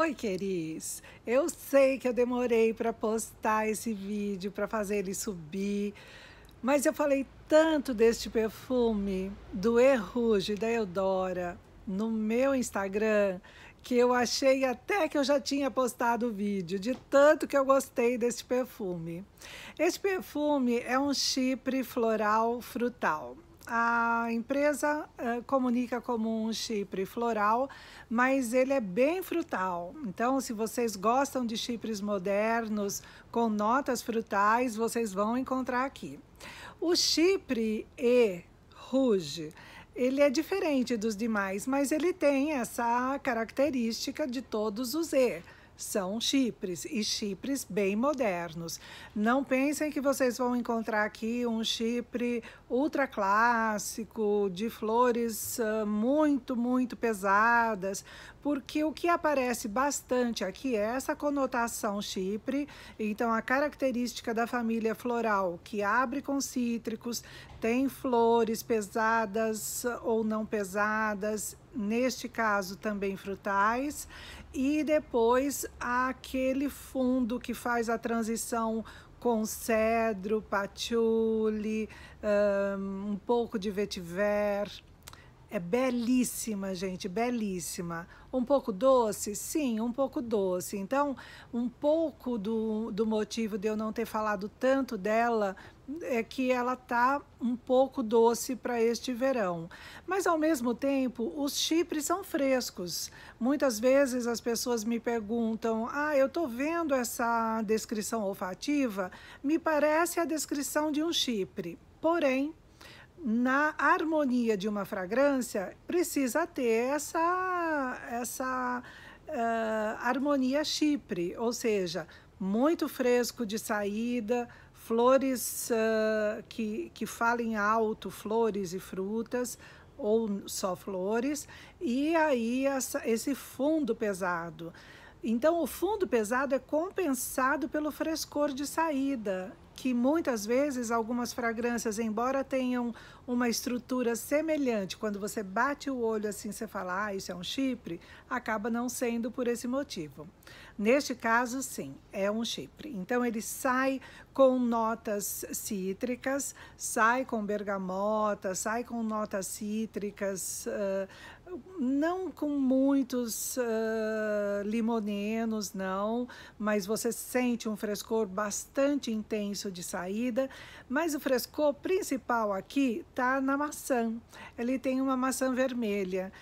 Oi, queridos, Eu sei que eu demorei para postar esse vídeo, para fazer ele subir, mas eu falei tanto deste perfume do Erruge da Eudora no meu Instagram que eu achei até que eu já tinha postado o vídeo, de tanto que eu gostei desse perfume. Esse perfume é um chipre floral frutal a empresa uh, comunica como um chipre floral, mas ele é bem frutal. Então, se vocês gostam de chipres modernos com notas frutais, vocês vão encontrar aqui. O chipre e ruge ele é diferente dos demais, mas ele tem essa característica de todos os E são chipres e chipres bem modernos. Não pensem que vocês vão encontrar aqui um chipre ultra clássico, de flores ah, muito, muito pesadas porque o que aparece bastante aqui é essa conotação chipre. Então, a característica da família floral, que abre com cítricos, tem flores pesadas ou não pesadas, neste caso também frutais, e depois aquele fundo que faz a transição com cedro, patchouli, hum, um pouco de vetiver. É belíssima, gente, belíssima. Um pouco doce? Sim, um pouco doce. Então, um pouco do, do motivo de eu não ter falado tanto dela é que ela tá um pouco doce para este verão. Mas ao mesmo tempo, os chipres são frescos. Muitas vezes as pessoas me perguntam: "Ah, eu tô vendo essa descrição olfativa, me parece a descrição de um chipre". Porém, na harmonia de uma fragrância, precisa ter essa, essa uh, harmonia chipre, ou seja, muito fresco de saída, flores uh, que, que falem alto, flores e frutas, ou só flores, e aí essa, esse fundo pesado. Então, o fundo pesado é compensado pelo frescor de saída que muitas vezes algumas fragrâncias, embora tenham uma estrutura semelhante, quando você bate o olho assim, você fala, ah, isso é um chipre, acaba não sendo por esse motivo. Neste caso, sim, é um chipre. Então, ele sai com notas cítricas, sai com bergamota, sai com notas cítricas, uh, não com muitos uh, limonenos, não, mas você sente um frescor bastante intenso de saída. Mas o frescor principal aqui tá na maçã. Ele tem uma maçã vermelha.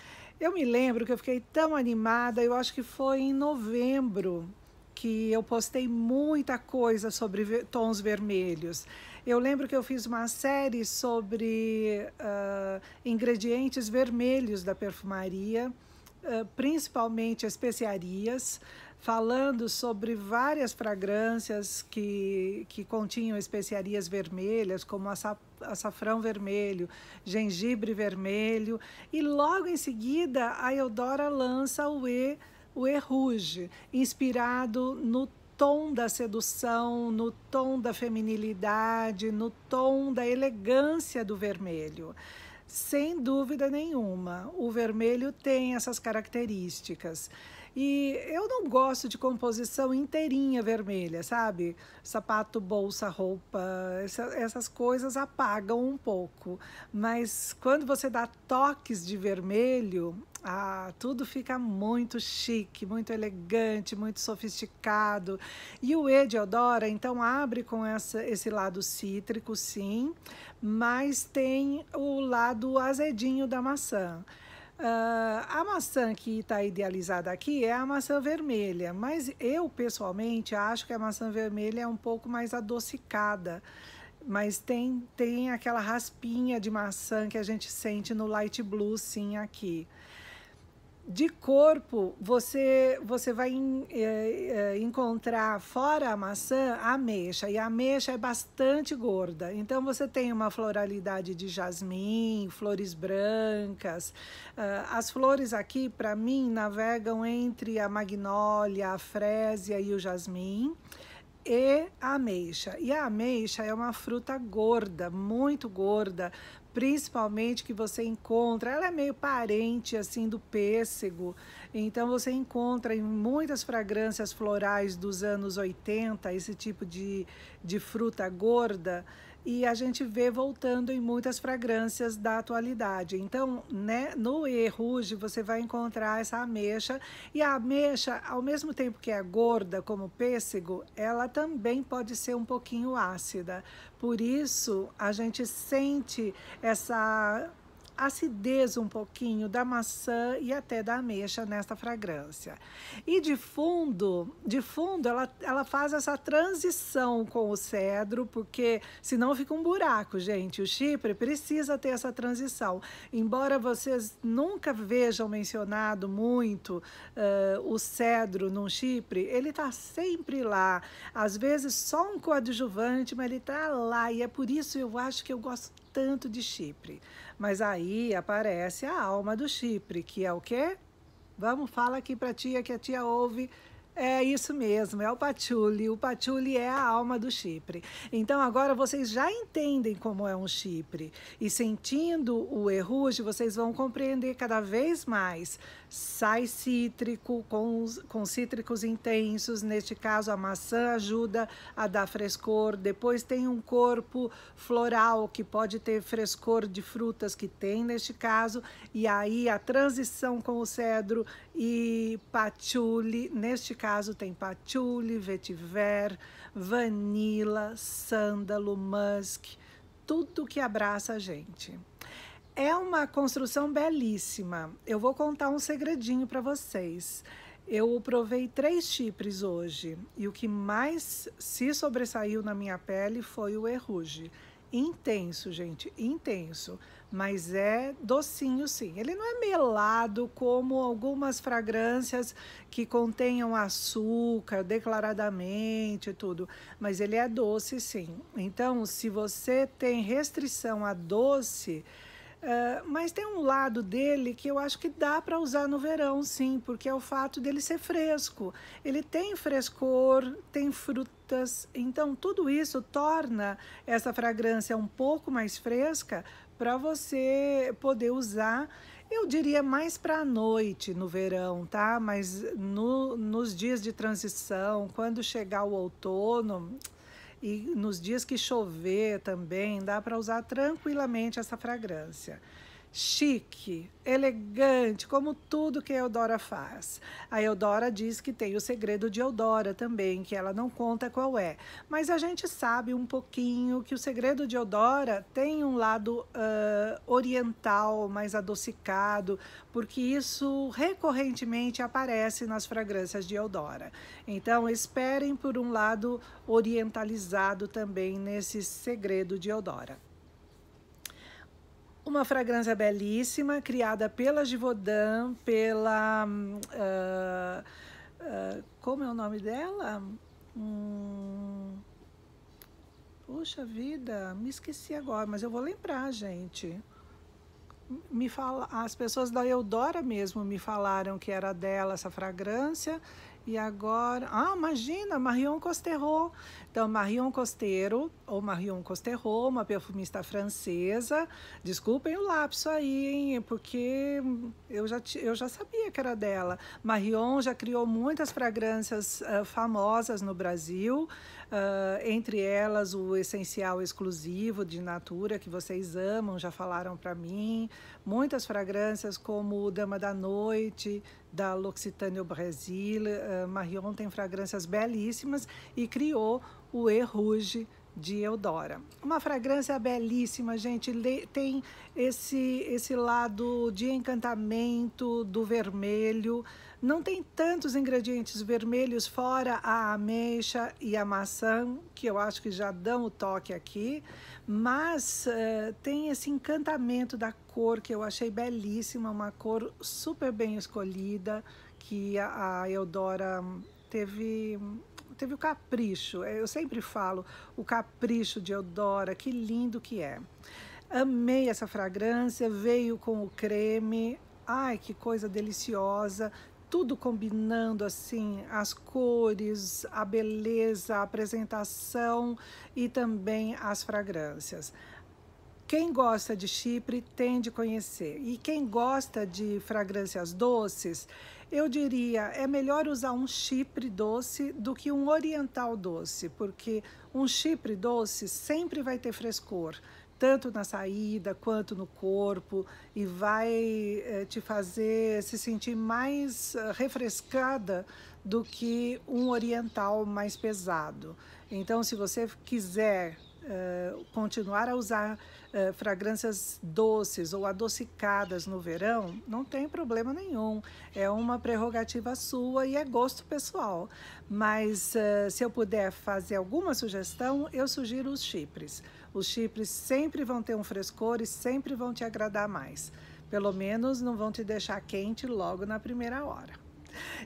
Eu me lembro que eu fiquei tão animada, eu acho que foi em novembro que eu postei muita coisa sobre tons vermelhos. Eu lembro que eu fiz uma série sobre uh, ingredientes vermelhos da perfumaria, uh, principalmente especiarias, falando sobre várias fragrâncias que, que continham especiarias vermelhas, como a açafrão vermelho, gengibre vermelho. E logo em seguida, a Eudora lança o E, o E Rouge, inspirado no tom da sedução, no tom da feminilidade, no tom da elegância do vermelho. Sem dúvida nenhuma, o vermelho tem essas características. E eu não gosto de composição inteirinha vermelha, sabe? Sapato, bolsa, roupa, essa, essas coisas apagam um pouco. Mas quando você dá toques de vermelho, ah, tudo fica muito chique, muito elegante, muito sofisticado. E o E de então, abre com essa, esse lado cítrico, sim, mas tem o lado azedinho da maçã. Uh, a maçã que está idealizada aqui é a maçã vermelha, mas eu pessoalmente acho que a maçã vermelha é um pouco mais adocicada, mas tem, tem aquela raspinha de maçã que a gente sente no light blue, sim, aqui de corpo, você, você vai eh, eh, encontrar fora a maçã a ameixa, e a ameixa é bastante gorda. Então você tem uma floralidade de jasmim, flores brancas. Uh, as flores aqui, para mim, navegam entre a magnólia, a frésia e o jasmim e ameixa. E a ameixa é uma fruta gorda, muito gorda, principalmente que você encontra, ela é meio parente assim do pêssego. Então você encontra em muitas fragrâncias florais dos anos 80 esse tipo de, de fruta gorda e a gente vê voltando em muitas fragrâncias da atualidade. Então, né, no E Rouge você vai encontrar essa ameixa e a ameixa, ao mesmo tempo que é gorda como pêssego, ela também pode ser um pouquinho ácida. Por isso, a gente sente essa acidez um pouquinho da maçã e até da ameixa nesta fragrância. E de fundo, de fundo ela, ela faz essa transição com o cedro, porque senão fica um buraco, gente. O chipre precisa ter essa transição. Embora vocês nunca vejam mencionado muito uh, o cedro num chipre, ele tá sempre lá. Às vezes só um coadjuvante, mas ele tá lá e é por isso eu acho que eu gosto tanto de chipre. Mas aí aparece a alma do Chipre, que é o quê? Vamos, fala aqui para tia que a tia ouve é isso mesmo, é o patchouli. O patchouli é a alma do chipre. Então agora vocês já entendem como é um chipre e sentindo o erruge, vocês vão compreender cada vez mais. Sai cítrico com, com cítricos intensos, neste caso a maçã ajuda a dar frescor. Depois tem um corpo floral que pode ter frescor de frutas que tem neste caso e aí a transição com o cedro e patchouli neste caso caso tem patchouli, vetiver, vanila, sândalo, musk, tudo que abraça a gente. É uma construção belíssima. Eu vou contar um segredinho para vocês. Eu provei três tipres hoje e o que mais se sobressaiu na minha pele foi o erruge intenso, gente, intenso, mas é docinho sim. Ele não é melado como algumas fragrâncias que contenham açúcar declaradamente tudo, mas ele é doce sim. Então, se você tem restrição a doce, Uh, mas tem um lado dele que eu acho que dá para usar no verão, sim, porque é o fato dele ser fresco. Ele tem frescor, tem fruta frutas. Então, tudo isso torna essa fragrância um pouco mais fresca para você poder usar. Eu diria mais para a noite, no verão, tá? Mas no, nos dias de transição, quando chegar o outono, e nos dias que chover também, dá para usar tranquilamente essa fragrância chique, elegante, como tudo que a Eudora faz. A Eudora diz que tem o segredo de Eudora também, que ela não conta qual é. Mas a gente sabe um pouquinho que o segredo de Eudora tem um lado uh, oriental, mais adocicado, porque isso recorrentemente aparece nas fragrâncias de Eudora. Então, esperem por um lado orientalizado também nesse segredo de Eudora. Uma fragrância belíssima, criada pela Givaudan, pela. Uh, uh, como é o nome dela? Hum, puxa vida, me esqueci agora, mas eu vou lembrar, gente. Me fala, as pessoas da Eudora mesmo me falaram que era dela essa fragrância e agora, ah, imagina, Marion Costerro. Então, Marion Costeiro, ou Marion Costerro, uma perfumista francesa. Desculpem o lapso aí, hein, porque eu já, eu já sabia que era dela. Marion já criou muitas fragrâncias uh, famosas no Brasil, uh, entre elas o essencial exclusivo de Natura, que vocês amam, já falaram para mim. Muitas fragrâncias como Dama da Noite, da L'Occitane au Brasil. Uh, Marion tem fragrâncias belíssimas e criou o E Rouge de Eudora. Uma fragrância belíssima, gente. Tem esse, esse lado de encantamento do vermelho. Não tem tantos ingredientes vermelhos, fora a ameixa e a maçã, que eu acho que já dão o toque aqui mas uh, tem esse encantamento da cor que eu achei belíssima, uma cor super bem escolhida, que a, a Eudora teve teve o capricho. Eu sempre falo o capricho de Eudora, que lindo que é. Amei essa fragrância, veio com o creme. Ai, que coisa deliciosa tudo combinando assim, as cores, a beleza, a apresentação e também as fragrâncias. Quem gosta de chipre tem de conhecer. E quem gosta de fragrâncias doces, eu diria é melhor usar um chipre doce do que um oriental doce, porque um chipre doce sempre vai ter frescor, tanto na saída quanto no corpo e vai é, te fazer se sentir mais eh, refrescada do que um oriental mais pesado. Então, se você quiser eh, continuar a usar uh, fragrâncias doces ou adocicadas no verão, não tem problema nenhum. É uma prerrogativa sua e é gosto pessoal. Mas uh, se eu puder fazer alguma sugestão, eu sugiro os chipres. Os chipres sempre vão ter um frescor e sempre vão te agradar mais. Pelo menos não vão te deixar quente logo na primeira hora.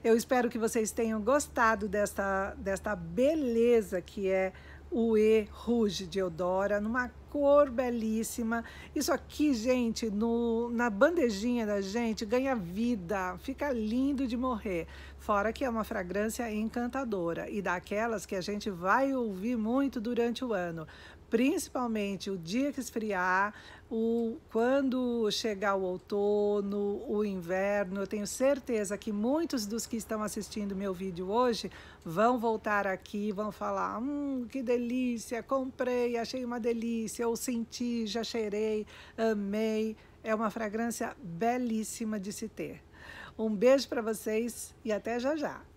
Eu espero que vocês tenham gostado desta, desta beleza que é o E Ruge de Eudora, numa cor belíssima. Isso aqui, gente, no, na bandejinha da gente, ganha vida, fica lindo de morrer. Fora que é uma fragrância encantadora e daquelas que a gente vai ouvir muito durante o ano principalmente o dia que esfriar, o, quando chegar o outono, o inverno, eu tenho certeza que muitos dos que estão assistindo meu vídeo hoje vão voltar aqui, vão falar: hum, que delícia, comprei, achei uma delícia, eu senti, já cheirei, amei. É uma fragrância belíssima de se ter. Um beijo para vocês e até já já!